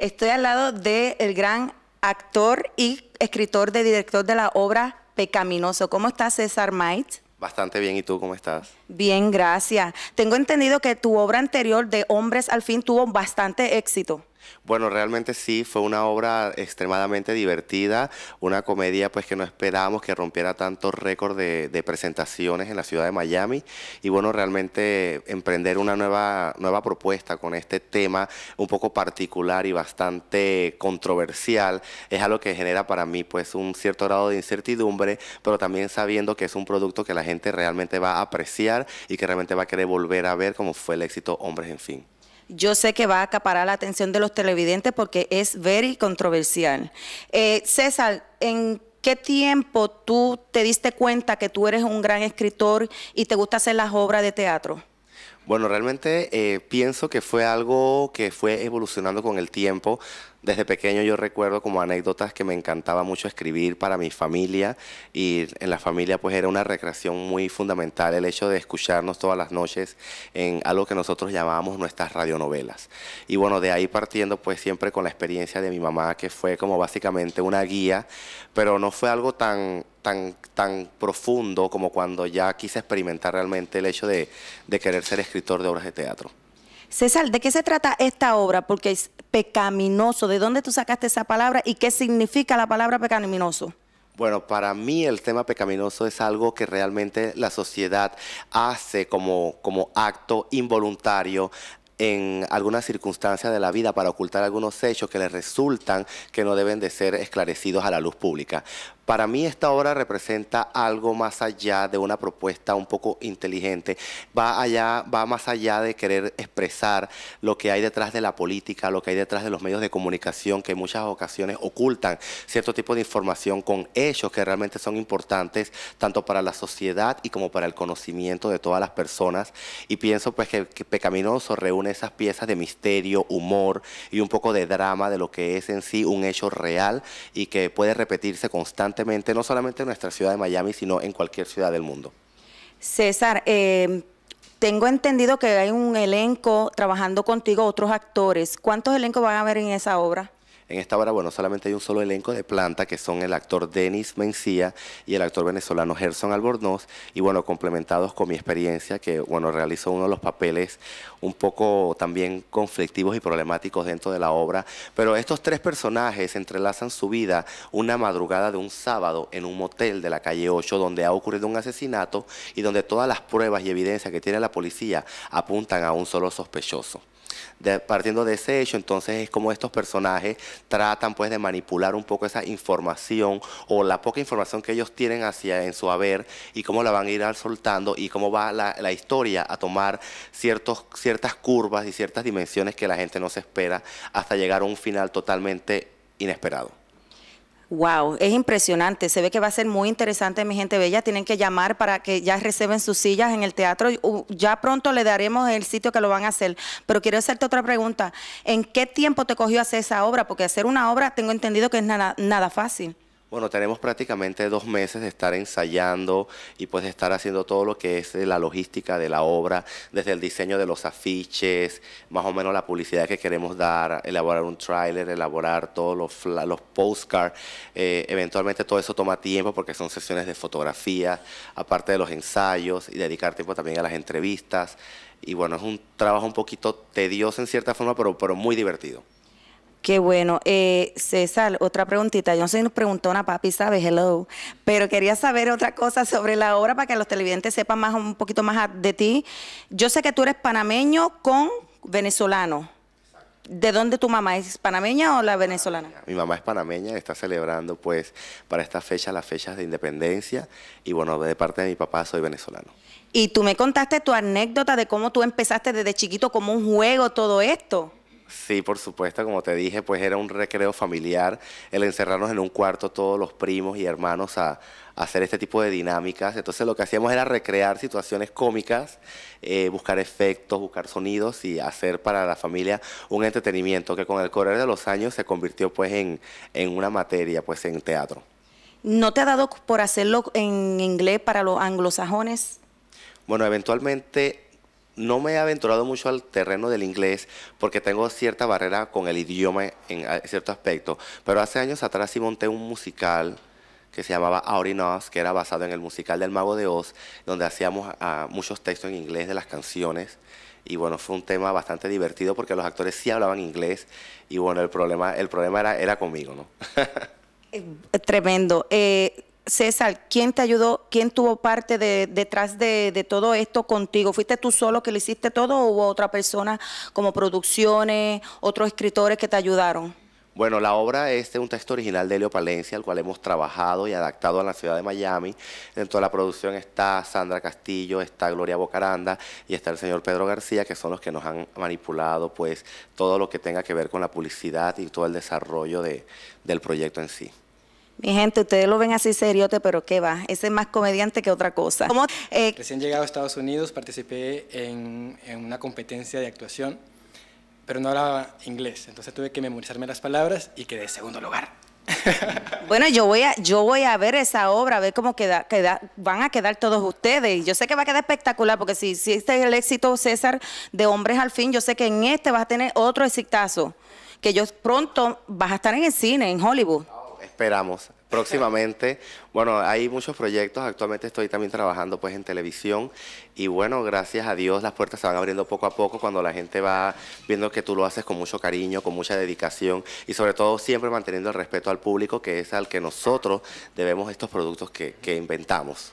Estoy al lado del gran actor y escritor de director de la obra Pecaminoso. ¿Cómo estás César Mait? Bastante bien, ¿y tú cómo estás? Bien, gracias. Tengo entendido que tu obra anterior de Hombres al Fin tuvo bastante éxito. Bueno, realmente sí, fue una obra extremadamente divertida, una comedia pues que no esperábamos que rompiera tanto récord de, presentaciones en la ciudad de Miami y bueno, realmente emprender una nueva, nueva propuesta con este tema un poco particular y bastante controversial es algo que genera para mí pues un cierto grado de incertidumbre, pero también sabiendo que es un producto que la gente realmente va a apreciar y que realmente va a querer volver a ver como fue el éxito Hombres en Fin. Yo sé que va a acaparar la atención de los televidentes porque es very controversial. Eh, César, ¿en qué tiempo tú te diste cuenta que tú eres un gran escritor y te gusta hacer las obras de teatro? Bueno, realmente eh, pienso que fue algo que fue evolucionando con el tiempo. Desde pequeño yo recuerdo como anécdotas que me encantaba mucho escribir para mi familia y en la familia pues era una recreación muy fundamental el hecho de escucharnos todas las noches en algo que nosotros llamábamos nuestras radionovelas. Y bueno, de ahí partiendo pues siempre con la experiencia de mi mamá que fue como básicamente una guía, pero no fue algo tan tan, tan profundo como cuando ya quise experimentar realmente el hecho de querer ser escritor de obras de teatro. César, ¿de qué se trata esta obra? Porque es pecaminoso. ¿De dónde tú sacaste esa palabra y qué significa la palabra pecaminoso? Bueno, para mí el tema pecaminoso es algo que realmente la sociedad hace como, como acto involuntario en algunas circunstancias de la vida para ocultar algunos hechos que le resultan que no deben de ser esclarecidos a la luz pública. Para mí esta obra representa algo más allá de una propuesta un poco inteligente, va allá, va más allá de querer expresar lo que hay detrás de la política, lo que hay detrás de los medios de comunicación que en muchas ocasiones ocultan cierto tipo de información con hechos que realmente son importantes tanto para la sociedad y como para el conocimiento de todas las personas y pienso pues que Pecaminoso reúne esas piezas de misterio, humor y un poco de drama de lo que es en sí un hecho real y que puede repetirse constantemente no solamente en nuestra ciudad de Miami, sino en cualquier ciudad del mundo. César, eh, tengo entendido que hay un elenco trabajando contigo, otros actores. ¿Cuántos elencos van a haber en esa obra? En esta obra, bueno, solamente hay un solo elenco de planta, que son el actor Denis Mencía y el actor venezolano Gerson Albornoz, y bueno, complementados con mi experiencia, que bueno, realizó uno de los papeles un poco también conflictivos y problemáticos dentro de la obra. Pero estos tres personajes entrelazan su vida una madrugada de un sábado en un motel de la calle 8, donde ha ocurrido un asesinato y donde todas las pruebas y evidencias que tiene la policía apuntan a un solo sospechoso partiendo de ese hecho, entonces es como estos personajes tratan pues de manipular un poco esa información o la poca información que ellos tienen hacia en su haber y cómo la van a ir soltando y cómo va la, la historia a tomar ciertos, ciertas curvas y ciertas dimensiones que la gente no se espera hasta llegar a un final totalmente inesperado. Wow, es impresionante. Se ve que va a ser muy interesante, mi gente bella. Tienen que llamar para que ya reciben sus sillas en el teatro. Uh, ya pronto le daremos el sitio que lo van a hacer. Pero quiero hacerte otra pregunta. ¿En qué tiempo te cogió hacer esa obra? Porque hacer una obra, tengo entendido que es nada, nada fácil. Bueno, tenemos prácticamente dos meses de estar ensayando y pues de estar haciendo todo lo que es eh, la logística de la obra, desde el diseño de los afiches, más o menos la publicidad que queremos dar, elaborar un tráiler, elaborar todos los, los postcards. Eh, eventualmente todo eso toma tiempo porque son sesiones de fotografía, aparte de los ensayos y dedicar tiempo también a las entrevistas. Y bueno, es un trabajo un poquito tedioso en cierta forma, pero muy divertido. Qué bueno. Eh, César, otra preguntita. Yo no sé si nos preguntó una papi, ¿sabes? Hello. Pero quería saber otra cosa sobre la obra para que los televidentes sepan más un poquito más de ti. Yo sé que tú eres panameño con venezolano. ¿De dónde tu mamá es panameña o la venezolana? Mi mamá es panameña, está celebrando pues para esta fecha las fechas de independencia y bueno, de parte de mi papá soy venezolano. Y tú me contaste tu anécdota de cómo tú empezaste desde chiquito como un juego todo esto. Sí, por supuesto, como te dije, pues era un recreo familiar, el encerrarnos en un cuarto todos los primos y hermanos a, hacer este tipo de dinámicas. Entonces lo que hacíamos era recrear situaciones cómicas, eh, buscar efectos, buscar sonidos y hacer para la familia un entretenimiento que con el correr de los años se convirtió pues en, en una materia, pues en teatro. ¿No te ha dado por hacerlo en inglés para los anglosajones? Bueno, eventualmente no me he aventurado mucho al terreno del inglés porque tengo cierta barrera con el idioma en cierto aspecto, pero hace años atrás sí monté un musical que se llamaba Out que era basado en el musical del Mago de Oz, donde hacíamos ah, muchos textos en inglés de las canciones. Y bueno, fue un tema bastante divertido porque los actores sí hablaban inglés y bueno, el problema, el problema era, era conmigo, ¿no? Eh, tremendo. Eh, César, ¿quién te ayudó? ¿Quién tuvo parte de, detrás de, todo esto contigo? ¿Fuiste tú solo que lo hiciste todo o hubo otra persona como producciones, otros escritores que te ayudaron? Bueno, la obra es un texto original de Leo Palencia, al cual hemos trabajado y adaptado a la ciudad de Miami. Dentro de la producción está Sandra Castillo, está Gloria Bocaranda y está el señor Pedro García, que son los que nos han manipulado pues todo lo que tenga que ver con la publicidad y todo el desarrollo del proyecto en sí. Mi gente, ustedes lo ven así seriote, pero qué va, ese es más comediante que otra cosa. Eh, Recién llegado a Estados Unidos participé en, una competencia de actuación, pero no hablaba inglés, entonces tuve que memorizarme las palabras y quedé en segundo lugar. Bueno, yo voy a, yo voy a ver esa obra, a ver cómo queda, queda, van a quedar todos ustedes. Yo sé que va a quedar espectacular, porque si, si este es el éxito César de Hombres al Fin, yo sé que en este vas a tener otro exitazo, que yo pronto vas a estar en el cine, en Hollywood esperamos. Próximamente, bueno, hay muchos proyectos, actualmente estoy también trabajando pues en televisión y bueno, gracias a Dios las puertas se van abriendo poco a poco cuando la gente va viendo que tú lo haces con mucho cariño, con mucha dedicación y sobre todo siempre manteniendo el respeto al público que es al que nosotros debemos estos productos que, inventamos.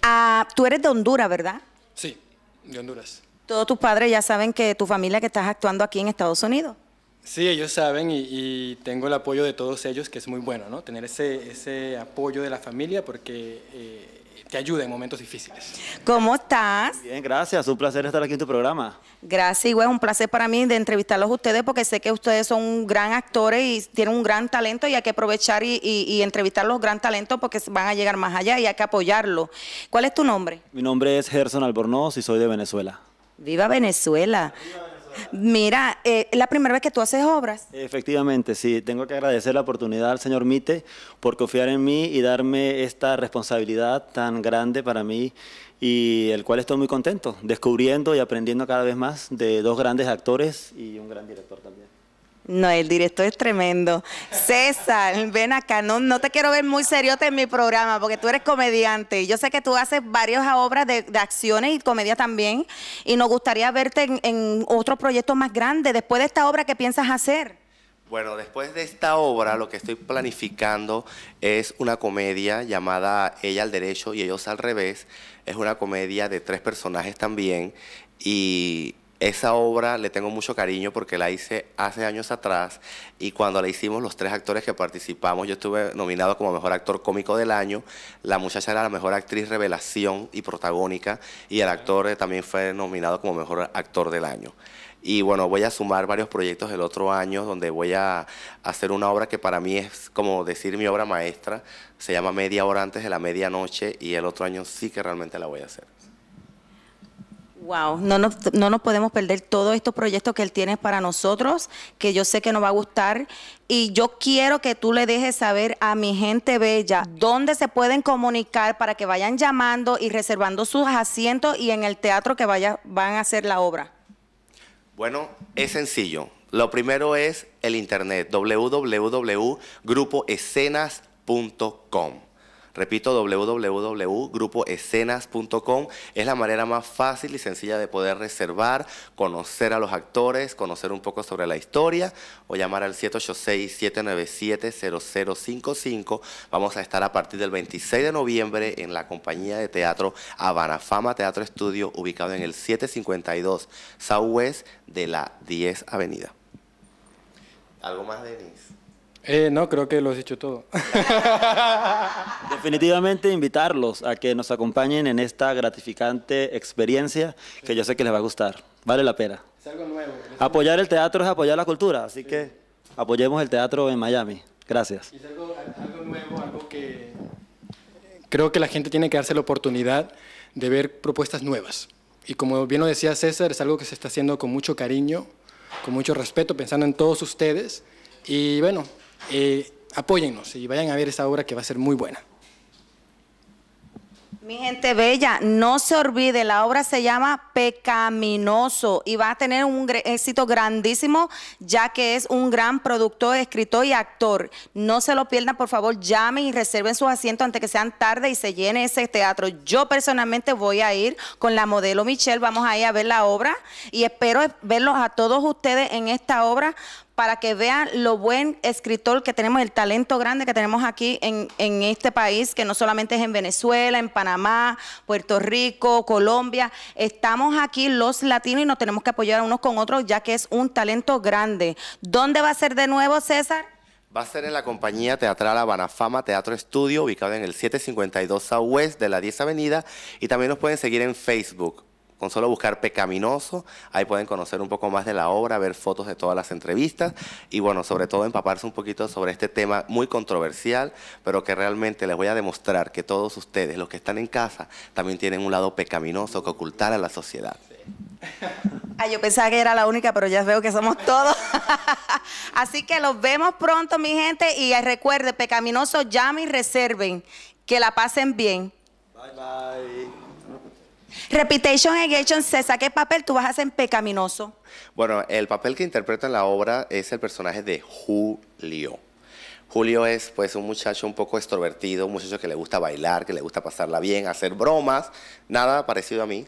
Ah, tú eres de Honduras, ¿verdad? Sí, de Honduras. Todos tus padres ya saben que tu familia que estás actuando aquí en Estados Unidos. Sí, ellos saben y, tengo el apoyo de todos ellos, que es muy bueno, ¿no? Tener ese, ese apoyo de la familia porque eh, te ayuda en momentos difíciles. ¿Cómo estás? Bien, gracias. Un placer estar aquí en tu programa. Gracias, igual un placer para mí de entrevistarlos a ustedes porque sé que ustedes son gran actores y tienen un gran talento y hay que aprovechar y, y, entrevistar los gran talentos porque van a llegar más allá y hay que apoyarlos. ¿Cuál es tu nombre? Mi nombre es Gerson Albornoz y soy de Venezuela! ¡Viva Venezuela! Mira, eh, la primera vez que tú haces obras. Efectivamente, sí. Tengo que agradecer la oportunidad al señor Mite por confiar en mí y darme esta responsabilidad tan grande para mí y el cual estoy muy contento, descubriendo y aprendiendo cada vez más de dos grandes actores y un gran director también. No, el director es tremendo. César, ven acá, no, te quiero ver muy seriote en mi programa porque tú eres comediante. Yo sé que tú haces varias obras de, acciones y comedia también y nos gustaría verte en, otro proyecto más grande. Después de esta obra, ¿qué piensas hacer? Bueno, después de esta obra, lo que estoy planificando es una comedia llamada Ella al Derecho y Ellos al Revés. Es una comedia de tres personajes también y esa obra le tengo mucho cariño porque la hice hace años atrás y cuando la hicimos los tres actores que participamos, yo estuve nominado como mejor actor cómico del año, la muchacha era la mejor actriz revelación y protagónica y el actor eh, también fue nominado como mejor actor del año. Y bueno, voy a sumar varios proyectos del otro año donde voy a hacer una obra que para mí es como decir mi obra maestra. Se llama Media hora antes de la medianoche y el otro año sí que realmente la voy a hacer. Wow, no nos, podemos perder todos estos proyectos que él tiene para nosotros, que yo sé que nos va a gustar. Y yo quiero que tú le dejes saber a mi gente bella dónde se pueden comunicar para que vayan llamando y reservando sus asientos y en el teatro que vaya, van a hacer la obra. Bueno, es sencillo. Lo primero es el internet, www.grupoescenas.com. Repito, www.grupoescenas.com es la manera más fácil y sencilla de poder reservar, conocer a los actores, conocer un poco sobre la historia o llamar al 786-797-0055. Vamos a estar a partir del 26 de noviembre en la compañía de teatro Habana Fama Teatro Estudio, ubicado en el 752 West de la 10 Avenida. ¿Algo más, Denise? Eh, no, creo que lo has dicho todo. Definitivamente invitarlos a que nos acompañen en esta gratificante experiencia que yo sé que les va a gustar. Vale la pena. apoyar el teatro es apoyar la cultura, así que apoyemos el teatro en Miami. Gracias. Eh, creo que la gente tiene que darse la oportunidad de ver propuestas nuevas. Y como bien lo decía César, es algo que se está haciendo con mucho cariño, con mucho respeto, pensando en todos ustedes. Y bueno, eh, apóyennos y vayan a ver esa obra que va a ser muy buena. Mi gente bella, no se olvide, la obra se llama Pecaminoso y va a tener un éxito grandísimo ya que es un gran productor, escritor y actor. No se lo pierdan, por favor, llamen y reserven sus asientos antes que sean tarde y se llene ese teatro. Yo personalmente voy a ir con la modelo Michelle, vamos a ir a ver la obra y espero verlos a todos ustedes en esta obra para que vean lo buen escritor que tenemos, el talento grande que tenemos aquí en, este país, que no solamente es en Venezuela, en Panamá, Puerto Rico, Colombia. Estamos aquí los latinos y nos tenemos que apoyar unos con otros, ya que es un talento grande. ¿Dónde va a ser de nuevo, César? Va a ser en la compañía teatral Habana Fama Teatro Estudio, ubicada en el 752 Southwest de la 10 Avenida, y también nos pueden seguir en Facebook con solo buscar Pecaminoso, ahí pueden conocer un poco más de la obra, ver fotos de todas las entrevistas y bueno, sobre todo empaparse un poquito sobre este tema muy controversial, pero que realmente les voy a demostrar que todos ustedes, los que están en casa, también tienen un lado pecaminoso que ocultar a la sociedad. Ah, yo pensaba que era la única, pero ya veo que somos todos. Así que los vemos pronto, mi gente. Y recuerde, Pecaminoso, llame y reserven. Que la pasen bien. Bye, bye. Reputation action, se saque papel, tú vas a ser pecaminoso. Bueno, el papel que interpreta en la obra es el personaje de Julio. Julio es pues un muchacho un poco extrovertido, un muchacho que le gusta bailar, que le gusta pasarla bien, hacer bromas, nada parecido a mí.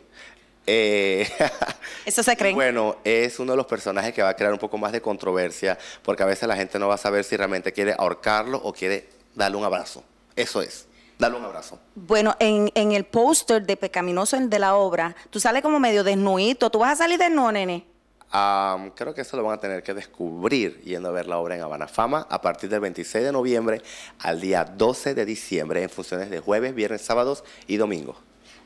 Eh, Eso se cree. Bueno, es uno de los personajes que va a crear un poco más de controversia, porque a veces la gente no va a saber si realmente quiere ahorcarlo o quiere darle un abrazo. Eso es. Dale un abrazo. Bueno, en, el póster de Pecaminoso el de la obra, tú sales como medio desnudito. ¿Tú vas a salir desnudo, nene? creo que eso lo van a tener que descubrir yendo a ver la obra en Habana Fama a partir del 26 de noviembre al día 12 de diciembre en funciones de jueves, viernes, sábados y domingos.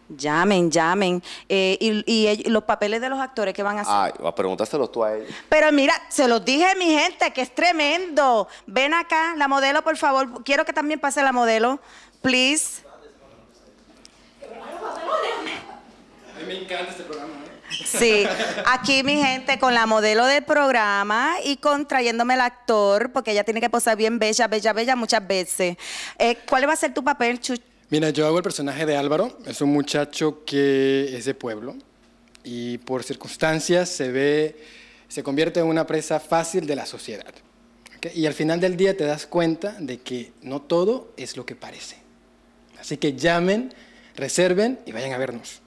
Llamen, llamen. Eh, y, los papeles de los actores que van a hacer? Ay, preguntárselos tú a ellos. Pero mira, se los dije mi gente, que es tremendo. Ven acá, la modelo, por favor. Quiero que también pase la modelo please. A mí me encanta este programa. ¿eh? Sí, aquí mi gente con la modelo del programa y contrayéndome el actor, porque ella tiene que posar bien bella, bella, bella muchas veces. Eh, ¿Cuál va a ser tu papel, Chucho? Mira, yo hago el personaje de Álvaro, es un muchacho que es de pueblo y por circunstancias se ve, se convierte en una presa fácil de la sociedad. Y al final del día te das cuenta de que no todo es lo que parece. Así que llamen, reserven y vayan a vernos.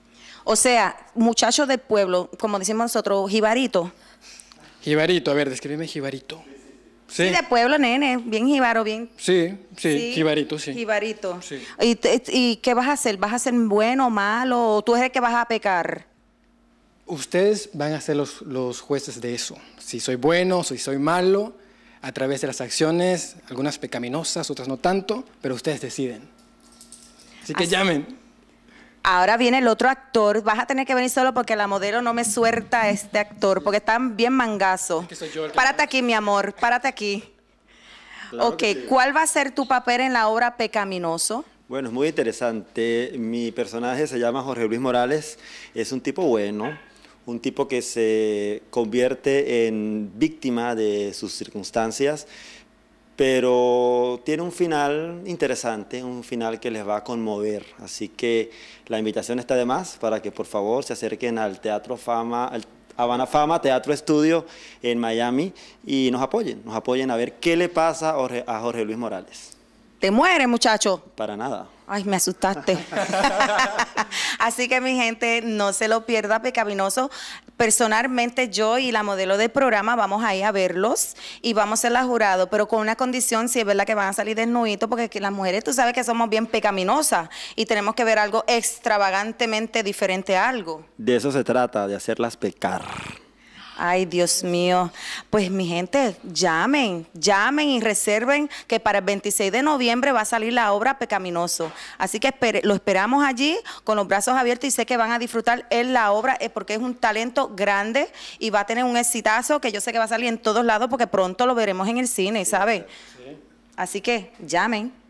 O sea, muchachos del pueblo, como decimos nosotros, jibarito. Jibarito, a ver, descríbeme jibarito. Sí. de pueblo, nene, bien jibaro, bien. Sí, sí, jibarito, sí. Jibarito. ¿Y, qué vas a hacer? ¿Vas a ser bueno, o malo? tú eres el que vas a pecar? Ustedes van a ser los, los jueces de eso. Si soy bueno, si soy malo, a través de las acciones, algunas pecaminosas, otras no tanto, pero ustedes deciden. Así que llamen. Ahora viene el otro actor. Vas a tener que venir solo porque la modelo no me suelta a este actor, porque están bien mangazo. párate aquí, mi amor, párate aquí. ok, ¿cuál va a ser tu papel en la obra Pecaminoso? Bueno, es muy interesante. Mi personaje se llama Jorge Luis Morales. Es un tipo bueno, un tipo que se convierte en víctima de sus circunstancias pero tiene un final interesante, un final que les va a conmover. Así que la invitación está de más para que por favor se acerquen al Teatro Fama, al Habana Fama, Teatro Estudio en Miami y nos apoyen, nos apoyen a ver qué le pasa a Jorge Luis Morales te mueres, muchacho. Para nada. Ay, me asustaste. Así que mi gente, no se lo pierda, Pecaminoso. Personalmente yo y la modelo del programa vamos ahí a verlos y vamos a ser la jurado, pero con una condición, si es verdad que van a salir desnuditos, porque las mujeres, tú sabes que somos bien pecaminosas y tenemos que ver algo extravagantemente diferente a algo. De eso se trata, de hacerlas pecar. Ay, Dios mío. Pues mi gente, llamen, llamen y reserven que para el 26 de noviembre va a salir la obra Pecaminoso. Así que lo esperamos allí con los brazos abiertos y sé que van a disfrutar en la obra eh, porque es un talento grande y va a tener un exitazo que yo sé que va a salir en todos lados porque pronto lo veremos en el cine, ¿sabe? Así que llamen.